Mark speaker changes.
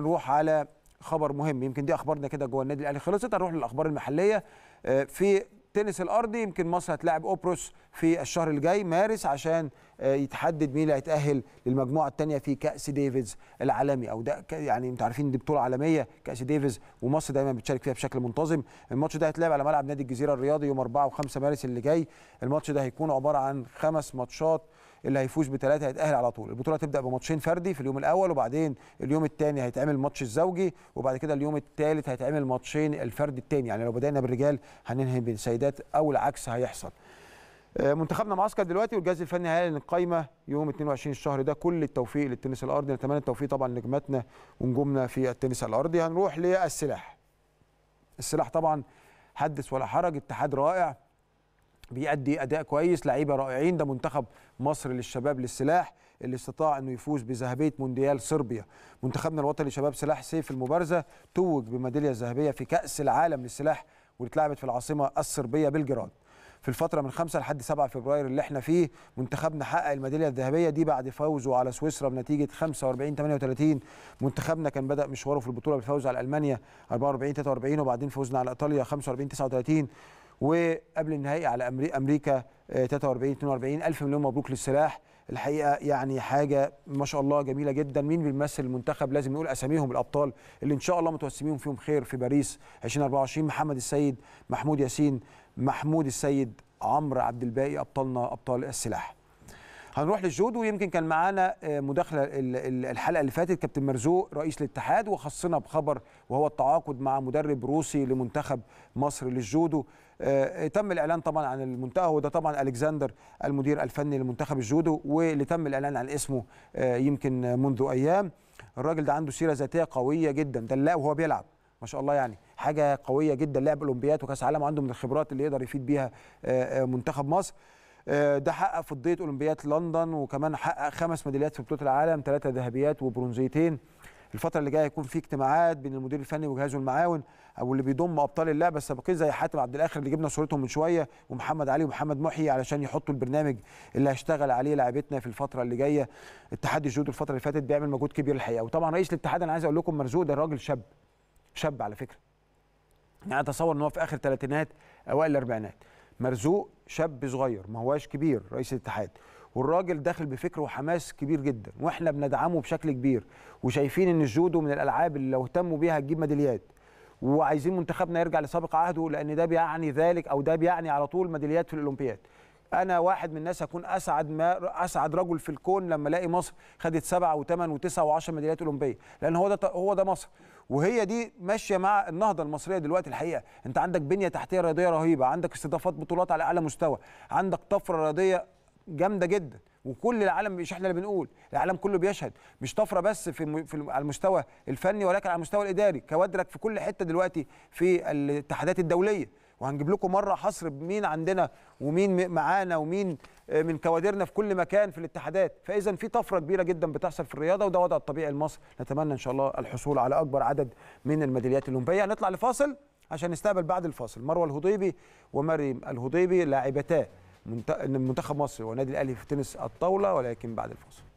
Speaker 1: نروح على خبر مهم يمكن دي اخبارنا كده جوه النادي الاهلي خلصت هنروح للاخبار المحليه آه، في التنس الارضي يمكن مصر هتلاعب اوبروس في الشهر الجاي مارس عشان آه، يتحدد مين اللي هيتاهل للمجموعه الثانيه في كاس ديفيز العالمي او ده يعني انتوا عارفين دي بطوله عالميه كاس ديفيز ومصر دايما بتشارك فيها بشكل منتظم الماتش ده هيتلعب على ملعب نادي الجزيره الرياضي يوم 4 و5 مارس اللي جاي الماتش ده هيكون عباره عن خمس ماتشات اللي هيفوز بثلاثه هيتاهل على طول البطوله هتبدا بماتشين فردي في اليوم الاول وبعدين اليوم الثاني هيتعمل ماتش الزوجي وبعد كده اليوم الثالث هيتعمل ماتشين الفردي الثاني يعني لو بدانا بالرجال هننهي بالسيدات او العكس هيحصل آه، منتخبنا معسكر دلوقتي والجهاز الفني هيعلن القايمه يوم 22 الشهر ده كل التوفيق للتنس الارضي نتمنى التوفيق طبعا لنجماتنا ونجومنا في التنس الارضي هنروح للسلاح السلاح طبعا حدث ولا حرج اتحاد رائع بيأدي اداء كويس لعيبه رائعين ده منتخب مصر للشباب للسلاح اللي استطاع انه يفوز بذهبيه مونديال صربيا منتخبنا الوطني لشباب سلاح سيف المبارزه توج بميداليه ذهبيه في كاس العالم للسلاح واللي اتلعبت في العاصمه الصربيه بلجراد في الفتره من 5 لحد 7 فبراير اللي احنا فيه منتخبنا حقق الميداليه الذهبيه دي بعد فوزه على سويسرا بنتيجه 45 38 منتخبنا كان بدا مشواره في البطوله بالفوز على المانيا 44 43 وبعدين فوزنا على ايطاليا 45 39 وقبل النهائي على امريكا 43 آه، 42 الف مليون مبروك للسلاح الحقيقه يعني حاجه ما شاء الله جميله جدا مين بيمثل المنتخب لازم نقول اساميهم الابطال اللي ان شاء الله متوسمين فيهم خير في باريس 2024 محمد السيد محمود ياسين محمود السيد عمرو عبد الباقي ابطالنا ابطال السلاح هنروح للجودو يمكن كان معانا آه، مداخله الحلقه اللي فاتت كابتن مرزوق رئيس الاتحاد وخصنا بخبر وهو التعاقد مع مدرب روسي لمنتخب مصر للجودو آه، تم الاعلان طبعا عن المنتخب وده طبعا الكسندر المدير الفني لمنتخب الجودو واللي تم الاعلان عن اسمه آه، يمكن منذ ايام الراجل ده عنده سيره ذاتيه قويه جدا دلاء وهو بيلعب ما شاء الله يعني حاجه قويه جدا لعب اولمبيات وكاس عالم وعنده من الخبرات اللي يقدر يفيد بيها منتخب مصر آه، ده حقق فضيه اولمبياد لندن وكمان حقق خمس ميداليات في بطوله العالم ثلاثه ذهبيات وبرونزيتين الفتره اللي جايه هيكون في اجتماعات بين المدير الفني وجهازه المعاون او اللي بيضم ابطال اللعبه السابقين زي حاتم عبد الاخر اللي جبنا صورتهم من شويه ومحمد علي ومحمد محيي علشان يحطوا البرنامج اللي هيشتغل عليه لاعبتنا في الفتره اللي جايه اتحاد الجودو الفتره اللي فاتت بيعمل مجهود كبير الحقيقه وطبعا رئيس الاتحاد انا عايز اقول لكم مرزوق ده راجل شاب شاب على فكره يعني اتصور ان هو في اخر ثلاثينات اوائل الاربعينات مرزوق شاب صغير ما هواش كبير رئيس الاتحاد والراجل داخل بفكر وحماس كبير جدا واحنا بندعمه بشكل كبير وشايفين ان الجودو من الالعاب اللي لو اهتموا بيها هتجيب ميداليات وعايزين منتخبنا يرجع لسابق عهده لان ده بيعني ذلك او ده بيعني على طول ميداليات في الاولمبياد انا واحد من الناس هكون اسعد ما اسعد رجل في الكون لما الاقي مصر خدت سبعه وثمان وتسعه وعشر ميداليات اولمبيه لان هو ده هو ده مصر وهي دي ماشيه مع النهضه المصريه دلوقتي الحقيقه انت عندك بنيه تحتيه رياضيه رهيبه عندك استضافات بطولات على اعلى مستوى عندك طفره رياضيه جامده جدا وكل العالم مش احنا اللي بنقول العالم كله بيشهد مش طفره بس في, في على المستوى الفني ولكن على المستوى الاداري كوادرك في كل حته دلوقتي في الاتحادات الدوليه وهنجيب لكم مره حصر بمين عندنا ومين معانا ومين آه، من كوادرنا في كل مكان في الاتحادات فاذا في طفره كبيره جدا بتحصل في الرياضه وده وضع الطبيعي لمصر نتمنى ان شاء الله الحصول على اكبر عدد من الميداليات الاولمبيه هنطلع لفاصل عشان نستقبل بعد الفاصل مروه الهضيبي ومريم الهضيبي لاعبتا منتخب مصر ونادي الاهلي في تنس الطاوله ولكن بعد الفاصل